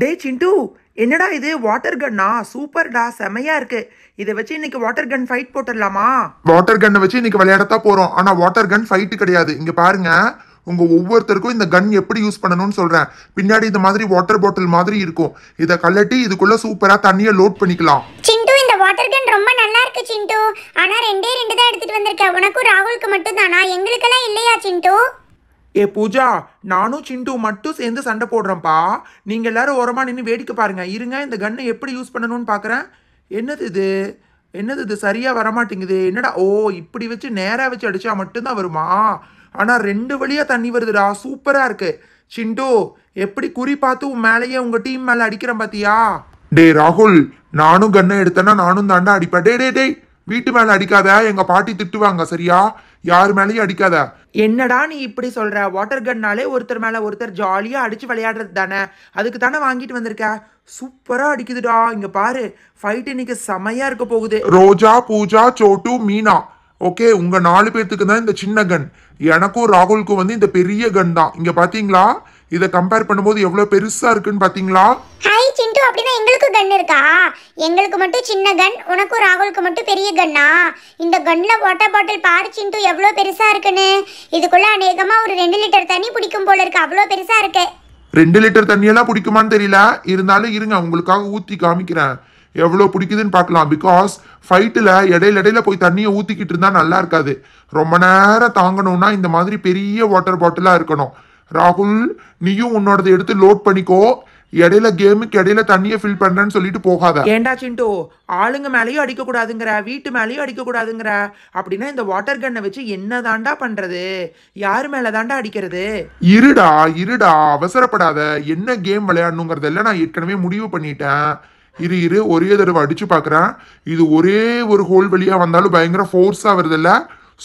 டே சிண்டு என்னடா இது வாட்டர் கன்னா சூப்பர்டா செமையா இருக்கு இதை வச்சு இன்னைக்கு வாட்டர் கன் ஃபைட் போட்டுடலாமா வாட்டர் கன்னை வச்சு இன்னைக்கு விளையாடத்தான் போறோம் ஆனா வாட்டர் கன் ஃபைட்டு கிடையாது இங்க பாருங்க உங்க ஒவ்வொருத்தருக்கும் இந்த கன் எப்படி யூஸ் பண்ணணும்னு சொல்றேன் பின்னாடி இந்த மாதிரி வாட்டர் பாட்டில் மாதிரி இருக்கும் இதை கலட்டி இதுக்குள்ள சூப்பரா தண்ணியை லோட் பண்ணிக்கலாம் சிண்டு இந்த வாட்டர் கன் ரொம்ப நல்லா இருக்கு சிண்டு ஆனா ரெண்டே ரெண்டு தான் எடுத்துட்டு வந்திருக்க உனக்கும் ராகுலுக்கு மட்டும் தானா எங்களுக்கெல்லாம் இல்லையா சிண்டு ஏ பூஜா நானும் சிண்டு மட்டும் சேர்ந்து சண்டை போடுறேன்ப்பா நீங்கள் எல்லாரும் ஓரமாக நின்று வேடிக்கை பாருங்கள் இருங்க இந்த கன்னை எப்படி யூஸ் பண்ணணும்னு பார்க்குறேன் என்னது இது என்னது இது சரியாக வரமாட்டேங்குது என்னடா ஓ இப்படி வச்சு நேராக வச்சு அடித்தா மட்டும்தான் வருமா ஆனால் ரெண்டு வழியாக தண்ணி வருதுடா சூப்பராக இருக்குது சிண்டு எப்படி குறி பார்த்து உன் மேலேயே உங்கள் டீம் மேலே அடிக்கிறேன் பார்த்தியா டே ராகுல் நானும் கன்னை எடுத்தேன்னா நானும் தாண்டா அடிப்பேன் டே டே டே வீட்டு மேலே அடிக்காத எங்கள் பாட்டி திட்டுவாங்க சரியா யார் மேலேயும் அடிக்காத என்னடா நீ இப்படி சொல்ற வாட்டர் கன்னாலே ஒருத்தர் மேல ஒருத்தர் ஜாலியா அடிச்சு விளையாடுறது தானே அதுக்கு தானே வாங்கிட்டு வந்திருக்க சூப்பரா அடிக்குதுடா இங்க பாரு ஃபைட் இன்னைக்கு செமையா இருக்க போகுது ரோஜா பூஜா சோட்டு மீனா ஓகே உங்க நாலு பேர்த்துக்கு தான் இந்த சின்ன கன் எனக்கும் ராகுலுக்கும் வந்து இந்த பெரிய கன் தான் இங்க பாத்தீங்களா இதை கம்பேர் பண்ணும்போது எவ்வளோ பெருசாக இருக்குன்னு பார்த்தீங்களா ஹாய் சிண்டு அப்படின்னா எங்களுக்கு கன் இருக்கா எங்களுக்கு மட்டும் சின்ன கன் உனக்கு ராகுலுக்கு மட்டும் பெரிய கன்னா இந்த கன்ல வாட்டர் பாட்டில் பாரு சிண்டு எவ்வளோ பெருசாக இருக்குனே இதுக்குள்ள அநேகமாக ஒரு ரெண்டு லிட்டர் தண்ணி பிடிக்கும் போல இருக்கு அவ்வளோ பெருசாக இருக்கே ரெண்டு லிட்டர் தண்ணியெல்லாம் பிடிக்குமான்னு தெரியல இருந்தாலும் இருங்க உங்களுக்காக ஊற்றி காமிக்கிறேன் எவ்வளோ பிடிக்குதுன்னு பார்க்கலாம் பிகாஸ் ஃபைட்டில் இடையில இடையில போய் தண்ணியை ஊற்றிக்கிட்டு இருந்தால் நல்லா இருக்காது ரொம்ப நேரம் தாங்கணும்னா இந்த மாதிரி பெரிய வாட்டர் பாட்டிலாக இருக்கணும் ராகுல் நீயும் உன்னோடது எடுத்து லோட் பண்ணிக்கோ இடையில கேமுக்கு இடையில தண்ணியை ஃபில் பண்றேன்னு சொல்லிட்டு போகாத ஏண்டா சிண்டு ஆளுங்க மேலேயும் அடிக்க கூடாதுங்கிற வீட்டு மேலேயும் அடிக்க கூடாதுங்கிற அப்படின்னா இந்த வாட்டர் கன்னை வச்சு என்ன தாண்டா பண்றது யாரு மேல தாண்டா அடிக்கிறது இருடா இருடா அவசரப்படாத என்ன கேம் விளையாடணுங்கிறதெல்லாம் நான் ஏற்கனவே முடிவு பண்ணிட்டேன் இரு இரு ஒரே தடவை அடிச்சு பாக்குறேன் இது ஒரே ஒரு ஹோல் வழியா வந்தாலும் பயங்கர வருது இல்ல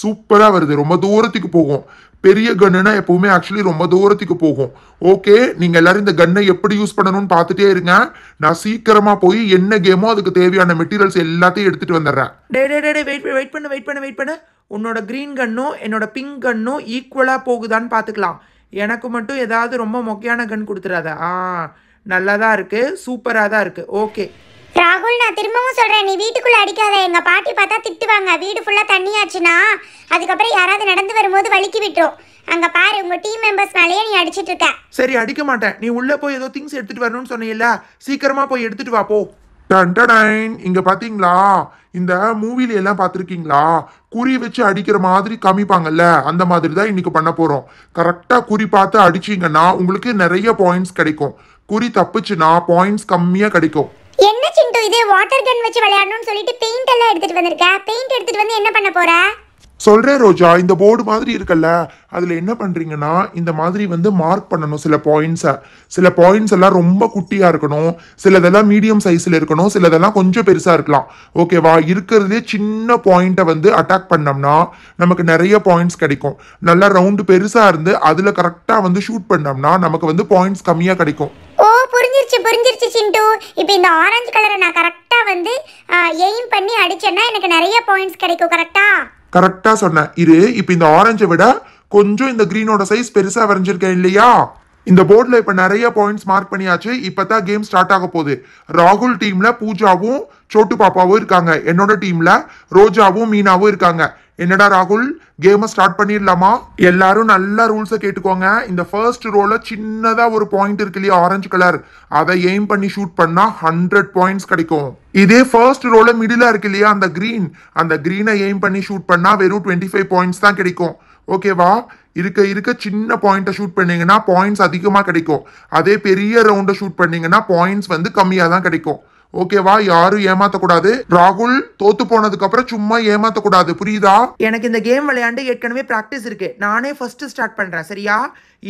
சூப்பரா வருது ரொம்ப தூரத்துக்கு போகும் பெரிய கன்னுனா எப்பவுமே ஆக்சுவலி ரொம்ப தூரத்துக்கு போகும் ஓகே நீங்கள் எல்லாரும் இந்த கன்னை எப்படி யூஸ் பண்ணணும்னு பார்த்துட்டே இருங்க நான் சீக்கிரமாக போய் என்ன கேமோ அதுக்கு தேவையான மெட்டீரியல்ஸ் எல்லாத்தையும் எடுத்துகிட்டு வந்துடுறேன் டே டே டே வெயிட் வெயிட் பண்ணு வெயிட் பண்ணு வெயிட் பண்ணு உன்னோட க்ரீன் கன்னும் என்னோட பிங்க் கன்னும் ஈக்குவலாக போகுதான்னு பார்த்துக்கலாம் எனக்கு மட்டும் ஏதாவது ரொம்ப மொக்கையான கன் கொடுத்துறாதா ஆ நல்லா தான் இருக்குது சூப்பராக தான் இருக்குது ஓகே ராகுல் நான் திரும்பவும் சொல்கிறேன் நீ வீட்டுக்குள்ளே அடிக்காத எங்கள் பாட்டி பார்த்தா திட்டுவாங்க வீடு ஃபுல்லாக தண்ணியாச்சுன்னா அதுக்கப்புறம் யாராவது நடந்து வரும்போது வலிக்கு விட்டுரும் அங்கே பாரு உங்கள் டீம் மெம்பர்ஸ்னாலேயே நீ அடிச்சிட்டு இருக்க சரி அடிக்க மாட்டேன் நீ உள்ளே போய் ஏதோ திங்ஸ் எடுத்துட்டு வரணும்னு சொன்னீல்ல சீக்கிரமா போய் எடுத்துட்டு வா போ இங்க பாத்தீங்களா இந்த மூவில எல்லாம் பார்த்துருக்கீங்களா குறி வச்சு அடிக்கிற மாதிரி காமிப்பாங்கல்ல அந்த மாதிரி தான் இன்னைக்கு பண்ண போறோம் கரெக்டா குறி பார்த்து அடிச்சீங்கன்னா உங்களுக்கு நிறைய பாயிண்ட்ஸ் கிடைக்கும் குறி தப்புச்சுன்னா பாயிண்ட்ஸ் கம்மியா கிடைக்கும் சிண்டு இது வாட்டர் கன் வச்சு விளையாடணும்னு சொல்லிட்டு பெயிண்ட் எல்லாம் எடுத்துட்டு வந்திருக்க பெயிண்ட் எடுத்துட்டு வந்து என்ன பண்ண போற சொல்கிறேன் ரோஜா இந்த போர்டு மாதிரி இருக்குல்ல அதில் என்ன பண்றீங்கன்னா இந்த மாதிரி வந்து மார்க் பண்ணணும் சில பாயிண்ட்ஸ சில பாயிண்ட்ஸ் எல்லாம் ரொம்ப குட்டியாக இருக்கணும் சிலதெல்லாம் மீடியம் சைஸில் இருக்கணும் சிலதெல்லாம் கொஞ்சம் பெருசாக இருக்கலாம் ஓகேவா இருக்கிறதே சின்ன பாயிண்ட்டை வந்து அட்டாக் பண்ணோம்னா நமக்கு நிறைய பாயிண்ட்ஸ் கிடைக்கும் நல்லா ரவுண்டு பெருசாக இருந்து அதில் கரெக்டாக வந்து ஷூட் பண்ணோம்னா நமக்கு வந்து பாயிண்ட்ஸ் கம்மியாக கிடைக்கும் ஓ புரிஞ்சிருச்சு புரிஞ்சிருச்சு சிண்டு இப்போ இந்த ஆரஞ்சு கலரை நான் கரெக்டாக வந்து எய்ம் பண்ணி அடிச்சேன்னா எனக்கு நிறைய பாயிண்ட்ஸ் கிடைக்கும் கரெக்டா கரெக்டாக சொன்னேன் இரு இப்போ இந்த ஆரஞ்சை விட கொஞ்சம் இந்த கிரீனோட சைஸ் பெருசா வரைஞ்சிருக்கேன் இல்லையா இந்த போர்டில் இப்போ நிறைய பாயிண்ட்ஸ் மார்க் பண்ணியாச்சு இப்போ தான் கேம் ஸ்டார்ட் ஆக போகுது ராகுல் டீமில் பூஜாவும் சோட்டு பாப்பாவும் இருக்காங்க என்னோட டீமில் ரோஜாவும் மீனாவும் இருக்காங்க என்னடா ராகுல் கேமை ஸ்டார்ட் பண்ணிடலாமா எல்லாரும் நல்லா ரூல்ஸை கேட்டுக்கோங்க இந்த ஃபர்ஸ்ட் ரோல சின்னதாக ஒரு பாயிண்ட் இருக்கு இல்லையா ஆரஞ்சு கலர் அதை எய்ம் பண்ணி ஷூட் பண்ணால் ஹண்ட்ரட் பாயிண்ட்ஸ் கிடைக்கும் இதே ஃபர்ஸ்ட் ரோல மிடிலாக இருக்கு இல்லையா அந்த க்ரீன் அந்த க்ரீனை எய்ம் பண்ணி ஷூட் பண்ணால் வெறும் டுவெண்ட்டி ஃபைவ் பாயிண்ட்ஸ் தான் கிடைக்கும் ஓகேவா இருக்க இருக்க சின்ன பாயிண்ட்டை ஷூட் பண்ணீங்கன்னா பாயிண்ட்ஸ் அதிகமாக கிடைக்கும் அதே பெரிய ரவுண்டை ஷூட் பண்ணீங்கன்னா பாயிண்ட்ஸ் வந்து கம்மியாக தான் கிடைக்கும் ஓகேவா யாரும் ஏமாத்தக்கூடாது ராகுல் தோத்து போனதுக்கு அப்புறம் சும்மா ஏமாத்தக்கூடாது புரியுதா எனக்கு இந்த கேம் விளையாண்டு ஏற்கனவே ப்ராக்டிஸ் இருக்கு நானே ஃபர்ஸ்ட் ஸ்டார்ட் பண்றேன் சரியா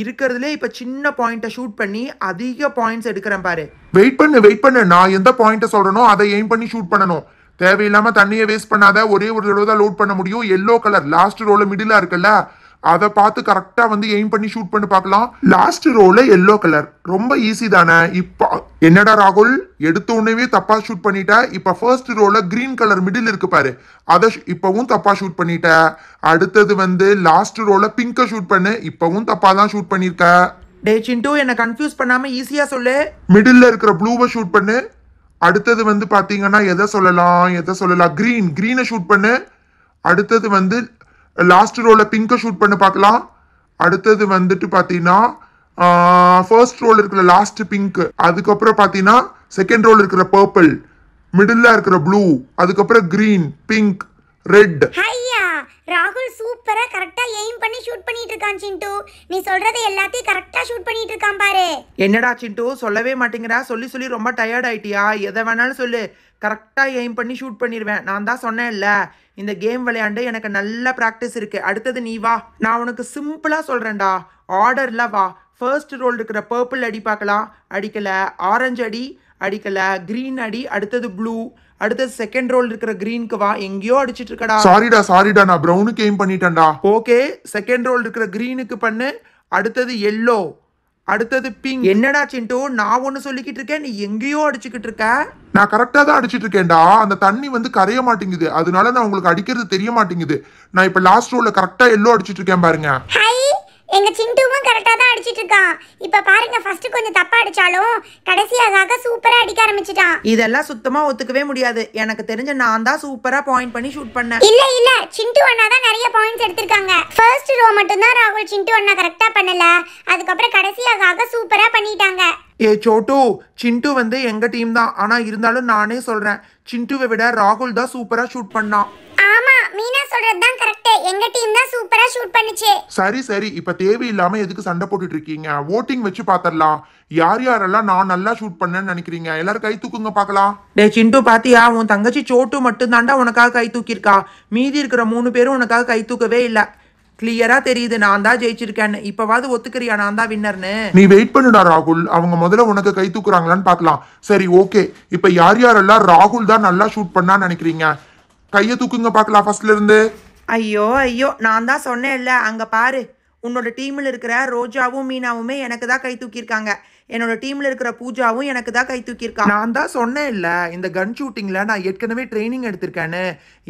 இருக்கிறதுல இப்ப சின்ன பாயிண்ட்டை ஷூட் பண்ணி அதிக பாயிண்ட்ஸ் எடுக்கிறேன் பாரு வெயிட் பண்ணு வெயிட் பண்ணு நான் எந்த பாயிண்ட்டை சொல்றனோ அதை எய்ம் பண்ணி ஷூட் பண்ணணும் தேவையில்லாம தண்ணியை வேஸ்ட் பண்ணாத ஒரே ஒரு தடவை தான் லோட் பண்ண முடியும் எல்லோ கலர் லாஸ்ட் ரோல மிடிலா இருக்குல்ல அதை பார்த்து கரெக்டாக வந்து எய்ம் பண்ணி ஷூட் பண்ணி பார்க்கலாம் லாஸ்ட் ரோல எல்லோ கலர் ரொம்ப ஈஸி தானே இப்போ என்னடா ராகுல் எடுத்த உடனே தப்பா ஷூட் பண்ணிட்ட இப்போ ஃபர்ஸ்ட் ரோல கிரீன் கலர் மிடில் இருக்கு பாரு அதை இப்போவும் தப்பா ஷூட் பண்ணிட்ட அடுத்தது வந்து லாஸ்ட் ரோல பிங்கை ஷூட் பண்ணு இப்போவும் தப்பா தான் ஷூட் பண்ணிருக்க டே சிண்டு என்ன கன்ஃபியூஸ் பண்ணாம ஈஸியா சொல்லு மிடில்ல இருக்கிற ப்ளூவை ஷூட் பண்ணு அடுத்தது வந்து பாத்தீங்கன்னா எதை சொல்லலாம் எதை சொல்லலாம் கிரீன் கிரீனை ஷூட் பண்ணு அடுத்தது வந்து லாஸ்ட் ரோல பிங்கை ஷூட் பண்ண பார்க்கலாம் அடுத்தது வந்துட்டு பார்த்தீங்கன்னா ஃபர்ஸ்ட் ரோல் இருக்கிற லாஸ்ட் பிங்க் அதுக்கப்புறம் பார்த்தீங்கன்னா செகண்ட் ரோல் இருக்கிற பர்பிள் மிடில்ல இருக்கிற ப்ளூ அதுக்கப்புறம் கிரீன் பிங்க் ரெட் ராகுல் சூப்பரா கரெக்டா எய்ம் பண்ணி ஷூட் பண்ணிட்டு இருக்கான் சிண்டு நீ சொல்றதை எல்லாத்தையும் கரெக்டா ஷூட் பண்ணிட்டு இருக்கான் பாரு என்னடா சிண்டு சொல்லவே மாட்டேங்கிறா சொல்லி சொல்லி ரொம்ப டயர்ட் ஆயிட்டியா எதை வேணாலும் சொல்லு கரெக்டா எய்ம் பண்ணி ஷூட் பண்ணிடுவேன் நான் தான் சொன்னேன்ல இந்த கேம் விளையாண்டு எனக்கு நல்ல ப்ராக்டிஸ் இருக்குது அடுத்தது நீ வா நான் உனக்கு சிம்பிளாக சொல்கிறேன்டா ஆர்டர்ல வா ஃபர்ஸ்ட் ரோல் இருக்கிற பர்பிள் அடி பார்க்கலாம் அடிக்கலை ஆரஞ்சு அடி அடிக்கலை க்ரீன் அடி அடுத்தது ப்ளூ அடுத்தது செகண்ட் ரோல் இருக்கிற கிரீனுக்கு வா எங்கேயோ அடிச்சிட்டு இருக்கடா சாரிடா சாரிடா நான் ப்ரௌனுக்கு எய்ம் பண்ணிட்டேன்டா ஓகே செகண்ட் ரோல் இருக்கிற கிரீனுக்கு பண்ணு அடுத்தது எல்லோ அடுத்தது பிங் என்னடா சிண்டோ நான் ஒன்று சொல்லிக்கிட்டு இருக்கேன் நீ எங்கேயோ அடிச்சுக்கிட்டு இருக்க நான் கரெக்டாக தான் அடிச்சிட்டு இருக்கேன்டா அந்த தண்ணி வந்து கரைய மாட்டேங்குது அதனால நான் உங்களுக்கு அடிக்கிறது தெரிய மாட்டேங்குது நான் இப்போ லாஸ்ட் ரோல கரெக்டாக எல்லோ அடிச்சிட்டு இருக்கேன் பாருங்க எங்க சிண்டுவும் கரெக்டாக தான் அடிச்சிட்டு இருக்கான் இப்ப பாருங்க ஃபர்ஸ்ட் கொஞ்சம் தப்பா அடிச்சாலும் கடைசியாக சூப்பரா அடிக்க ஆரம்பிச்சிட்டான் இதெல்லாம் சுத்தமா ஒத்துக்கவே முடியாது எனக்கு தெரிஞ்ச நான் தான் சூப்பரா பாயிண்ட் பண்ணி ஷூட் பண்ணேன் இல்ல இல்ல சிண்டு அண்ணா தான் நிறைய பாயிண்ட்ஸ் எடுத்திருக்காங்க ஃபர்ஸ்ட் ரோ மட்டும் தான் ராகுல் சிண்டு அண்ணா கரெக்டா பண்ணல அதுக்கப்புறம் கடைசியாக சூப்பரா பண்ணிட்டாங்க ஏ சோட்டு சிண்டு வந்து எங்க டீம் தான் ஆனா இருந்தாலும் நானே சொல்றேன் சிண்டுவை விட ராகுல் தான் சூப்பரா ஷூட் பண்ணான் ஆமா மீனா சொல்றது தான் கரெக்ட் எங்க டீம் தான் சூப்பரா ஷூட் பண்ணுச்சே சரி சரி இப்ப தேவையில்லாம எதுக்கு சண்டை போட்டுட்டு இருக்கீங்க वोटिंग வச்சு பாத்தறலாம் யார் யாரெல்லாம் நான் நல்லா ஷூட் பண்ணேன்னு நினைக்கிறீங்க எல்லாரும் கை தூக்குங்க பார்க்கலாம் டே சிண்டு பாத்தியா உன் தங்கச்சி சோட்டு மட்டும் தாண்டா உனக்காக கை தூக்கிருக்கா மீதி இருக்கிற மூணு பேரும் உனக்காக கை தூக்கவே இல்லை கிளியரா தெரியுது நான் தான் ஜெயிச்சிருக்கேன்னு இப்பவாது ஒத்துக்கிறியா நான் தான் வின்னர்னு நீ வெயிட் பண்ணுடா ராகுல் அவங்க முதல்ல உனக்கு கை தூக்குறாங்களான்னு பாக்கலாம் சரி ஓகே இப்ப யார் யாரெல்லாம் ராகுல் தான் நல்லா ஷூட் பண்ணான்னு நினைக்கிறீங்க கையை தூக்குங்க பார்க்கலாம் ஃபர்ஸ்ட்ல இருந்து ஐயோ ஐயோ நான் தான் சொன்னேன்ல அங்க பாரு உன்னோட டீமில் இருக்கிற ரோஜாவும் மீனாவுமே எனக்கு தான் கை தூக்கியிருக்காங்க என்னோட டீமில் இருக்கிற பூஜாவும் எனக்கு தான் கை தூக்கியிருக்காங்க நான் தான் சொன்னேன் இல்லை இந்த கன் ஷூட்டிங்கில் நான் ஏற்கனவே ட்ரைனிங் எடுத்திருக்கேன்னு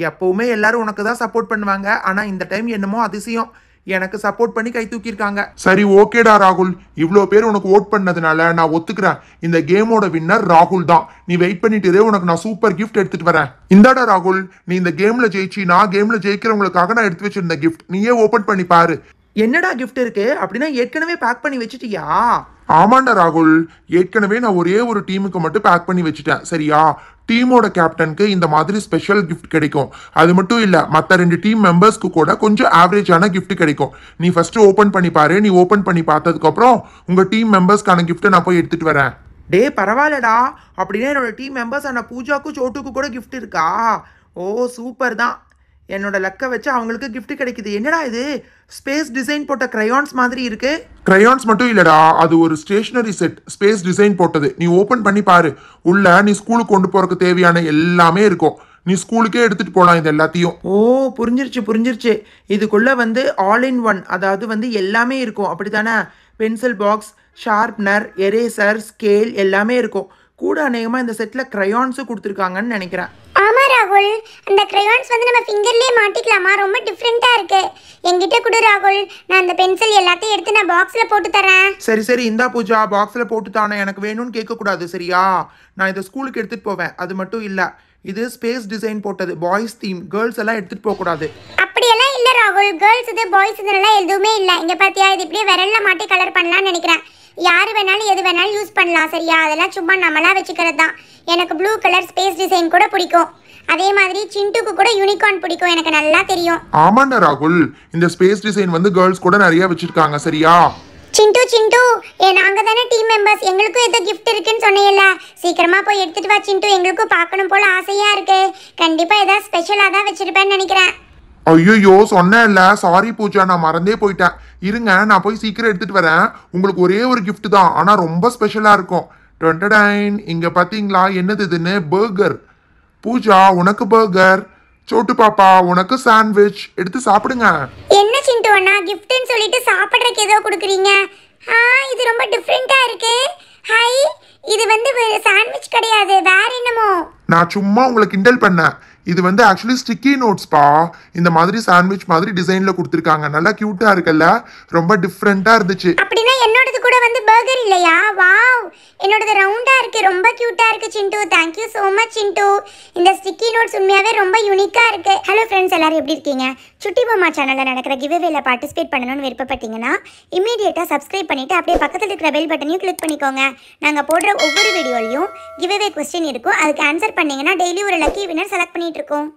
எப்போவுமே எல்லாரும் உனக்கு தான் சப்போர்ட் பண்ணுவாங்க ஆனால் இந்த டைம் என்னமோ அதிசயம் எனக்கு சப்போர்ட் பண்ணி கை தூக்கியிருக்காங்க சரி ஓகேடா ராகுல் இவ்வளோ பேர் உனக்கு ஓட் பண்ணதுனால நான் ஒத்துக்கிறேன் இந்த கேமோட வின்னர் ராகுல் தான் நீ வெயிட் பண்ணிட்டு உனக்கு நான் சூப்பர் கிஃப்ட் எடுத்துட்டு வரேன் இந்தாடா ராகுல் நீ இந்த கேம்ல ஜெயிச்சு நான் கேம்ல ஜெயிக்கிறவங்களுக்காக நான் எடுத்து வச்சிருந்த கிஃப்ட் நீயே ஓபன் பண்ணி பாரு என்னடா கிஃப்ட் இருக்கு அப்படின்னா ஏற்கனவே பேக் பண்ணி வச்சுட்டியா ஆமாண்டா ராகுல் ஏற்கனவே நான் ஒரே ஒரு டீமுக்கு மட்டும் பேக் பண்ணி வச்சுட்டேன் சரியா டீமோட கேப்டனுக்கு இந்த மாதிரி ஸ்பெஷல் கிஃப்ட் கிடைக்கும் அது மட்டும் இல்லை மற்ற ரெண்டு டீம் மெம்பர்ஸ்க்கு கூட கொஞ்சம் ஆவரேஜான கிஃப்ட் கிடைக்கும் நீ ஃபஸ்ட்டு ஓப்பன் பண்ணி பாரு நீ ஓப்பன் பண்ணி பார்த்ததுக்கப்புறம் உங்கள் டீம் மெம்பர்ஸ்க்கான கிஃப்ட்டை நான் போய் எடுத்துகிட்டு வரேன் டே பரவாயில்லடா அப்படின்னா என்னோட டீம் மெம்பர்ஸ் ஆன பூஜாக்கும் சோட்டுக்கும் கூட கிஃப்ட் இருக்கா ஓ சூப்பர் தான் என்னோட லக்க வச்சு அவங்களுக்கு கிஃப்ட் கிடைக்குது என்னடா இது ஸ்பேஸ் டிசைன் போட்ட கிரையான்ஸ் மாதிரி இருக்கு கிரையான்ஸ் மட்டும் இல்லடா அது ஒரு ஸ்டேஷனரி செட் ஸ்பேஸ் டிசைன் போட்டது நீ ஓபன் பண்ணி பாரு உள்ள நீ ஸ்கூலுக்கு கொண்டு போறதுக்கு தேவையான எல்லாமே இருக்கும் நீ ஸ்கூலுக்கே எடுத்துட்டு போகலாம் இது எல்லாத்தையும் ஓ புரிஞ்சிருச்சு புரிஞ்சிருச்சு இதுக்குள்ள வந்து ஆல் இன் ஒன் அதாவது வந்து எல்லாமே இருக்கும் அப்படித்தானே pencil box sharpener eraser scale எல்லாமே இருக்கும் கூட அநேகமாக இந்த செட்டில் க்ரையான்ஸும் கொடுத்துருக்காங்கன்னு நினைக்கிறேன் ஆமா ராகுல் அந்த கிரையான்ஸ் வந்து நம்ம ஃபிங்கர்லயே மாட்டிக்கலாமா ரொம்ப டிஃப்ரெண்ட்டாக இருக்கு என்கிட்ட கொடு ராகுல் நான் அந்த பென்சில் எல்லாத்தையும் எடுத்து நான் பாக்ஸ்ல போட்டு தரேன் சரி சரி இந்தா பூஜா பாக்ஸில் போட்டு தானே எனக்கு வேணும்னு கேட்கக்கூடாது சரியா நான் இதை ஸ்கூலுக்கு எடுத்துகிட்டு போவேன் அது மட்டும் இல்லை இது ஸ்பேஸ் டிசைன் போட்டது பாய்ஸ் தீம் கேர்ள்ஸ் எல்லாம் எடுத்துகிட்டு போகக்கூடாது அப்படியெல்லாம் இல்ல ராகுல் கேர்ள்ஸ் இது பாய்ஸ் இதெல்லாம் எதுவுமே இல்ல இங்க பாத்தியா இது இப்படியே விரல்ல மாட்டி கலர் பண்ணலாம்னு நினைக்கிறேன் யார் வேணாலும் எது வேணாலும் யூஸ் பண்ணலாம் சரியா அதெல்லாம் சும்மா நம்மளா வச்சுக்கிறது தான் எனக்கு ப்ளூ கலர் ஸ்பேஸ் டிசைன் கூட பிடிக்கும் அதே மாதிரி சிண்டுக்கு கூட யூனிகார்ன் பிடிக்கும் எனக்கு நல்லா தெரியும் ஆமாண்டா ராகுல் இந்த ஸ்பேஸ் டிசைன் வந்து கேர்ள்ஸ் கூட நிறைய வச்சிருக்காங்க சரியா சிண்டு சிண்டு நாங்க தானே டீம் மெம்பர்ஸ் எங்களுக்கும் ஏதோ கிஃப்ட் இருக்குன்னு சொன்னேன்ல சீக்கிரமா போய் எடுத்துட்டு வா சிண்டு எங்களுக்கும் பார்க்கணும் போல ஆசையா இருக்கு கண்டிப்பா ஏதாவது ஸ்பெஷலா தான் வச்சிருப்பேன்னு நினைக்கிறேன் ஐயோ சொன்னேன்ல சாரி பூஜா நான் மறந்தே போயிட்டேன் இருங்க நான் போய் சீக்கிரம் எடுத்துட்டு வரேன் உங்களுக்கு ஒரே ஒரு கிஃப்ட் தான் ஆனால் ரொம்ப ஸ்பெஷலாக இருக்கும் டொண்டடைன் இங்கே பார்த்தீங்களா என்னது இதுன்னு பர்கர் பூஜா உனக்கு பர்கர் சோட்டு பாப்பா உனக்கு சாண்ட்விச் எடுத்து சாப்பிடுங்க என்ன சிண்டு அண்ணா கிஃப்ட்னு சொல்லிட்டு சாப்பிட்றதுக்கு ஏதோ கொடுக்குறீங்க ஆ இது ரொம்ப டிஃப்ரெண்ட்டாக இருக்கு ஹாய் இது வந்து சாண்ட்விச் கிடையாது வேற என்னமோ நான் சும்மா உங்களை கிண்டல் பண்ணேன் இது வந்து ஆக்சுவலி ஸ்டிக்கி பா இந்த மாதிரி சாண்ட்விச் மாதிரி டிசைனில் கொடுத்துருக்காங்க நல்லா க்யூட்டாக இருக்குல்ல ரொம்ப டிஃப்ரெண்ட்டாக இருந்துச்சு வந்து பர்கர் இல்லையா வாவ் என்னோடது ரவுண்டாக இருக்குது ரொம்ப க்யூட்டாக இருக்குது Chintu thank you so much Chintu இந்த ஸ்டிக்கி நோட்ஸ் உண்மையாகவே ரொம்ப யூனிக்காக இருக்குது ஹலோ ஃப்ரெண்ட்ஸ் எல்லோரும் எப்படி இருக்கீங்க சுட்டி பொம்மா சேனலில் நடக்கிற கிவ்வேல பார்ட்டிசிபேட் பண்ணணும்னு விருப்பப்பட்டீங்கன்னா இமீடியட்டாக சப்ஸ்கிரைப் பண்ணிவிட்டு அப்படியே பக்கத்தில் இருக்கிற பெல் பட்டனையும் கிளிக் பண்ணிக்கோங்க நாங்கள் போடுற ஒவ்வொரு வீடியோலையும் கிவ்வே கொஸ்டின் இருக்கும் அதுக்கு ஆன்சர் பண்ணிங்கன்னா டெய்லி ஒரு லக்கி வினர் செலக்ட் இருக்கோம்